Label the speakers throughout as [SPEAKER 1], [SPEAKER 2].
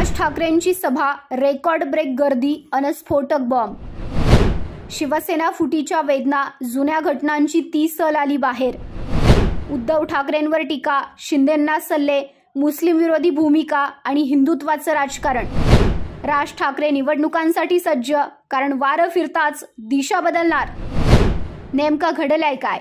[SPEAKER 1] राज ठाकरेंची सभा record break गर्दी अनस्फोटक बॉम्ब शिवसेना फुटीच्या वेदना जुन्या घटनांची ती सल आली बाहेर उद्धव ठाकरेंवर टीका शिंदेंना सल्ले मुस्लिम विरोधी भूमिका आणि हिंदुत्वाचं राजकारण राज ठाकरे निवडणुकांसाठी सज्ज कारण वारं फिरताच दिशा बदलणार नेमका घडलंय काय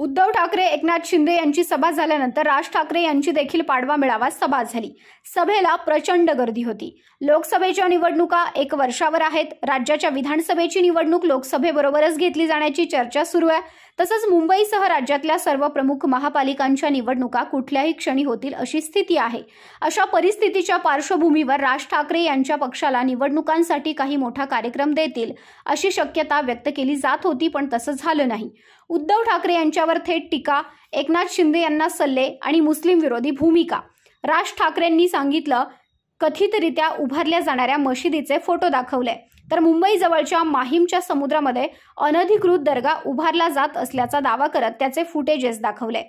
[SPEAKER 1] उद्धव ठाकरे एकनाथ शिंदे यांची सभा झाल्यानंतर राज ठाकरे यांची देखील पाडवा मेळावा सभा झाली सभेला प्रचंड गर्दी होती लोकसभेच्या निवडणुका एक वर्षावर आहेत राज्याच्या विधानसभेची निवडणूक लोकसभेबरोबरच घेतली जाण्याची चर्चा सुरू आहे तसंच मुंबईसह राज्यातल्या सर्व प्रमुख महापालिकांच्या निवडणुका कुठल्याही क्षणी होतील अशी स्थिती आहे अशा परिस्थितीच्या पार्श्वभूमीवर राज ठाकरे यांच्या पक्षाला निवडणुकांसाठी काही मोठा कार्यक्रम देतील अशी शक्यता व्यक्त केली जात होती पण तसं झालं नाही उद्धव ठाकरे यांच्या त्यावर थेट टीका एकनाथ शिंदे यांना सल्ले आणि मुस्लिम विरोधी भूमिका राज ठाकरेंनी सांगितलं कथितरित्या उभारल्या जाणाऱ्या मशिदीचे फोटो दाखवले तर मुंबई जवळच्या माहीमच्या समुद्रामध्ये अनधिकृत दर्गा उभारला जात असल्याचा दावा करत त्याचे फुटेजेस दाखवले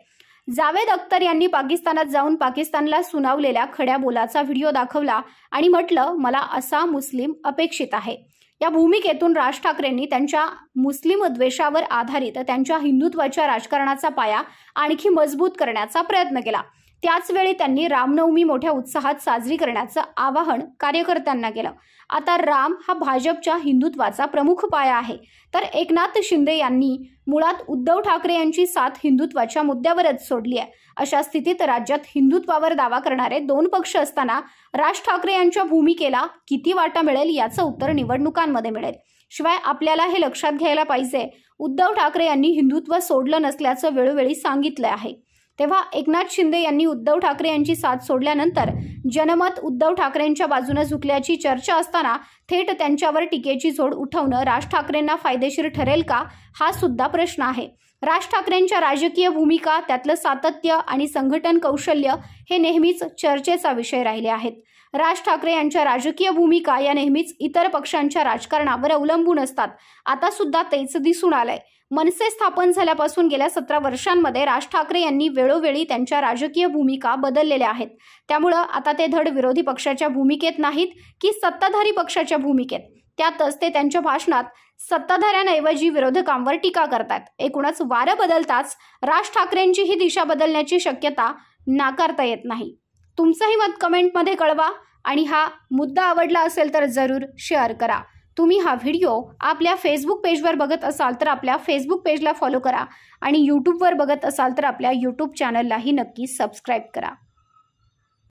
[SPEAKER 1] जावेद अख्तर यांनी पाकिस्तानात जाऊन पाकिस्तानला सुनावलेल्या खड्या बोलाचा व्हिडिओ दाखवला आणि म्हटलं मला असा मुस्लिम अपेक्षित आहे या भूमिकेतून राज ठाकरेंनी त्यांच्या मुस्लिम द्वेषावर आधारित त्यांच्या हिंदुत्वाच्या राजकारणाचा पाया आणखी मजबूत करण्याचा प्रयत्न केला त्याचवेळी त्यांनी रामनवमी मोठ्या उत्साहात साजरी करण्याचं आवाहन कार्यकर्त्यांना केलं आता राम हा भाजपच्या हिंदुत्वाचा प्रमुख पाया आहे तर एकनाथ शिंदे यांनी मुळात उद्धव ठाकरे यांची साथ हिंदुत्वाच्या मुद्द्यावरच सोडली आहे अशा स्थितीत राज्यात हिंदुत्वावर दावा करणारे दोन पक्ष असताना राज ठाकरे यांच्या भूमिकेला किती वाटा मिळेल याचं उत्तर निवडणुकांमध्ये मिळेल शिवाय आपल्याला हे लक्षात घ्यायला पाहिजे उद्धव ठाकरे यांनी हिंदुत्व सोडलं नसल्याचं वेळोवेळी सांगितलं आहे तेव्हा एकनाथ शिंदे यांनी उद्धव ठाकरे यांची साथ सोडल्यानंतर जनमत उद्धव ठाकरेंच्या बाजूने झुकल्याची चर्चा असताना थेट त्यांच्यावर टीकेची झोड उठवणं राज ठाकरेंना फायदेशीर ठरेल का हा सुद्धा प्रश्न आहे राज ठाकरेंच्या राजकीय भूमिका त्यातलं सातत्य आणि संघटन कौशल्य हे नेहमीच चर्चेचा विषय राहिले आहेत राज ठाकरे यांच्या राजकीय भूमिका या नेहमीच इतर पक्षांच्या राजकारणावर अवलंबून असतात आता सुद्धा तेच दिसून आलंय मनसे स्थापन झाल्यापासून गेल्या सतरा वर्षांमध्ये राज ठाकरे यांनी वेळोवेळी त्यांच्या राजकीय भूमिका बदललेल्या आहेत त्यामुळं आता ते धड विरोधी पक्षाच्या भूमिकेत नाहीत की सत्ताधारी पक्षाच्या भूमिकेत त्यातच ते त्यांच्या भाषणात सत्ताधाऱ्यांऐवजी विरोधकांवर टीका करतात एकूणच वारं बदलताच राज ठाकरेंची ही दिशा बदलण्याची शक्यता नाकारता येत नाही तुमचंही मत कमेंटमध्ये कळवा आणि हा मुद्दा आवडला असेल तर जरूर शेअर करा तुम्ही हा व्हिडिओ आपल्या फेसबुक पेजवर बघत असाल तर आपल्या फेसबुक पेजला फॉलो करा आणि यूट्यूबवर बघत असाल तर आपल्या यूट्यूब चॅनललाही नक्की सबस्क्राईब करा